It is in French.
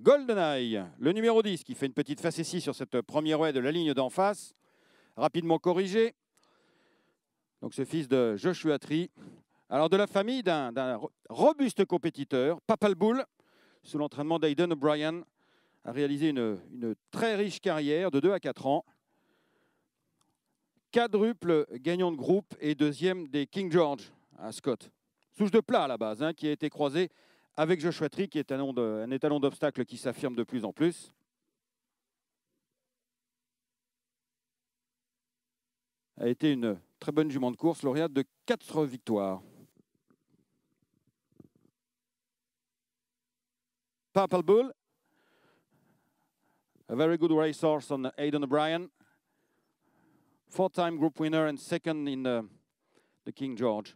GoldenEye, le numéro 10, qui fait une petite facétie sur cette première way de la ligne d'en face. Rapidement corrigé. Donc ce fils de Joshua Tree. Alors de la famille d'un robuste compétiteur, Papal Bull, sous l'entraînement d'Aiden O'Brien, a réalisé une, très riche carrière de 2 à 4 ans. Quadruple gagnant de groupe et deuxième des King George à Scott. Souche de plat à la base, hein, qui a été croisée avec Joshua Tree, qui est un, étalon d'obstacle qui s'affirme de plus en plus. A été une très bonne jument de course, lauréate de 4 victoires. Purple Bull, a very good racehorse on Aidan O'Brien, four-time group winner and second in the, uh, the King George.